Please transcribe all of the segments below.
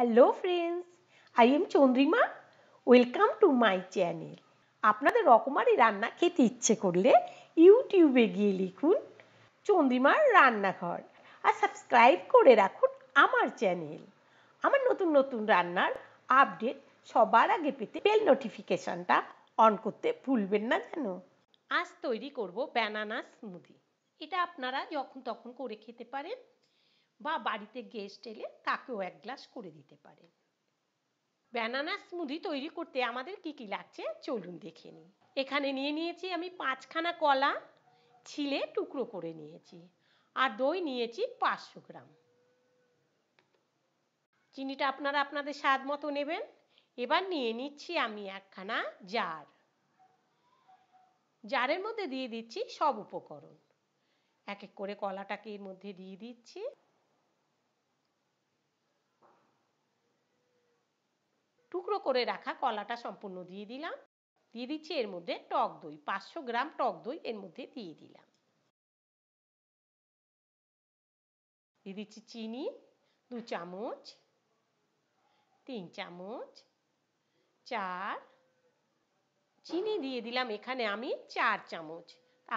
hello friends I am Chandrima welcome to my channel আপনাদের রকমারি রান্না খেতে ইচ্ছে করলে ইউটিউবে গিয়ে লিখুন চন্দ্রিমার রান্নাঘর আর সাবস্ক্রাইব করে রাখুন আমার চ্যানেল আমার নতুন নতুন রান্নার আপডেট সবার আগে পেতে বেল নোটিফিকেশানটা অন করতে ভুলবেন না যেন আজ তৈরি করব ব্যানানা স্মুদি এটা আপনারা যখন তখন করে খেতে পারেন বা বাড়িতে গেস্ট এলে তাকেও এক গ্লাস করে দিতে পারেন ব্যানানা স্মুদি তৈরি করতে আমাদের কি কি লাগছে চলুন দেখে নিই এখানে নিয়ে নিয়েছি আমি পাঁচখানা কলা ছিলে টুকরো করে নিয়েছি আর দই নিয়েছি পাঁচশো গ্রাম চিনিটা আপনারা আপনাদের স্বাদ মতো নেবেন এবার নিয়ে নিচ্ছি আমি একখানা জার জারের মধ্যে দিয়ে দিচ্ছি সব উপকরণ এক এক করে কলাটাকে এর মধ্যে দিয়ে দিচ্ছি টুকরো করে রাখা কলাটা সম্পূর্ণ দিয়ে দিলাম দিয়ে দিচ্ছি এর মধ্যে টক দই পাঁচশো গ্রাম টক দই এর মধ্যে দিয়ে দিলাম দিয়ে দিচ্ছি চিনি দু চামচ তিন চামচ চার চিনি দিয়ে দিলাম এখানে আমি চার চামচ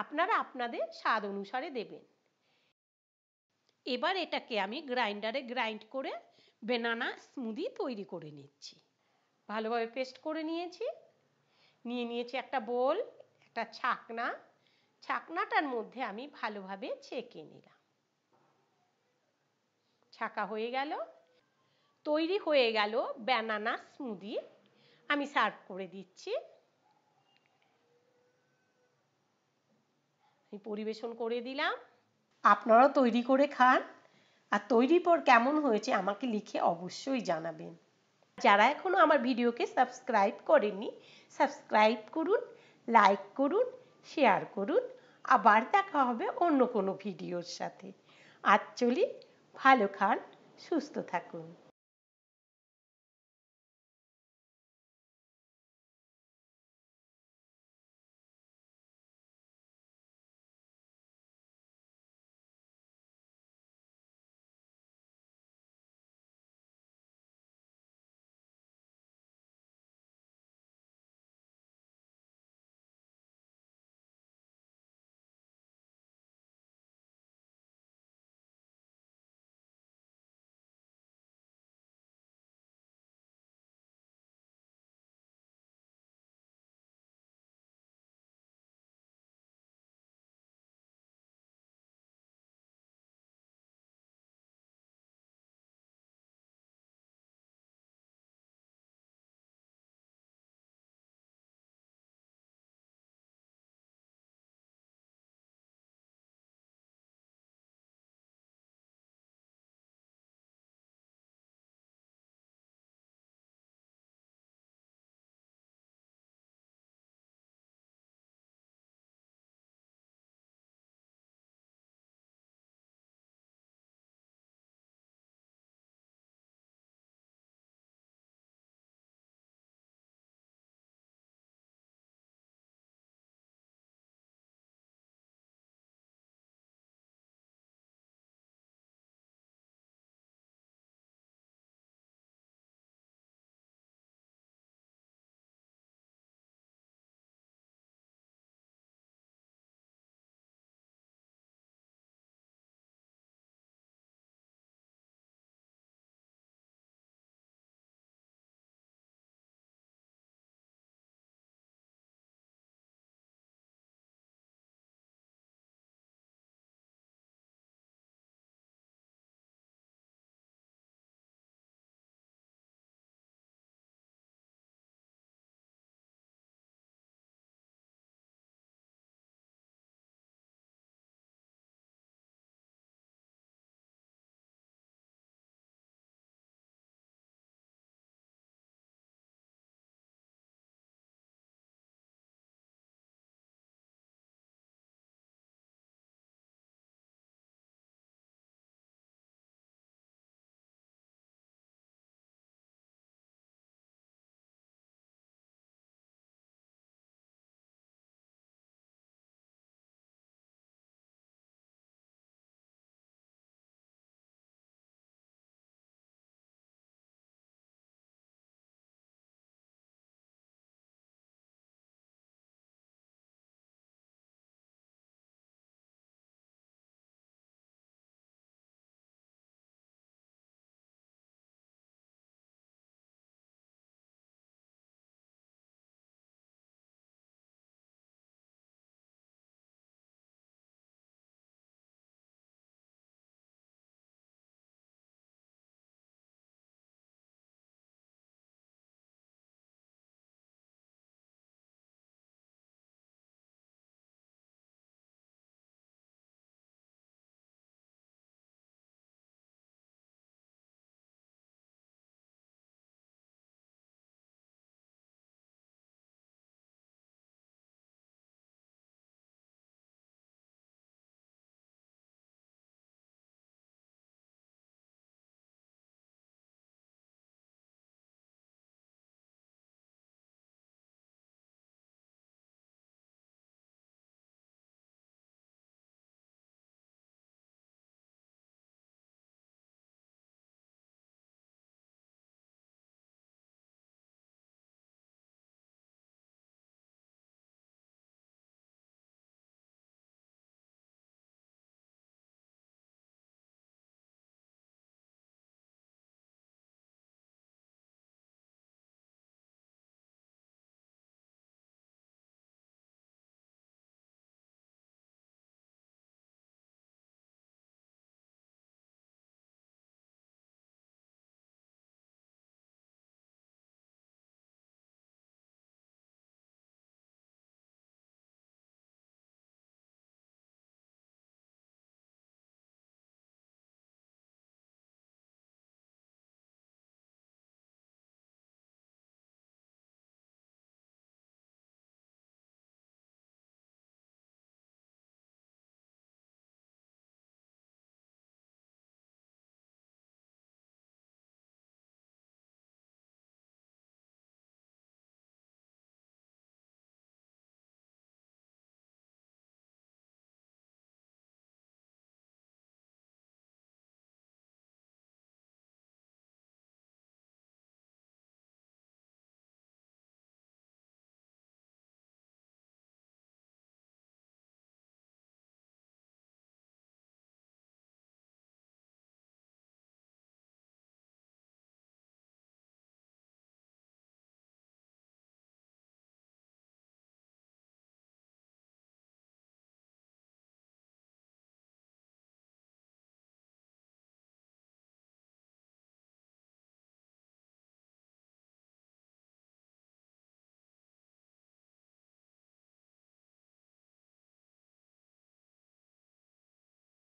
আপনারা আপনাদের স্বাদ অনুসারে দেবেন এবার এটাকে আমি গ্রাইন্ডারে গ্রাইন্ড করে বেনানা স্মুদি তৈরি করে নিচ্ছি ভালোভাবে পেস্ট করে নিয়েছি নিয়ে নিয়েছি একটা বোল একটা ছাকনা ছাকনাটার মধ্যে আমি ভালোভাবে ছেঁকে নিলাম ছাকা হয়ে গেল তৈরি হয়ে গেল ব্যানানা স্মুদি আমি সার্ভ করে দিচ্ছি আমি পরিবেশন করে দিলাম আপনারা তৈরি করে খান আর তৈরির পর কেমন হয়েছে আমাকে লিখে অবশ্যই জানাবেন যারা এখনো আমার ভিডিওকে সাবস্ক্রাইব করেননি সাবস্ক্রাইব করুন লাইক করুন শেয়ার করুন আবার দেখা হবে অন্য কোনো ভিডিওর সাথে আজ চলি ভালো খান সুস্থ থাকুন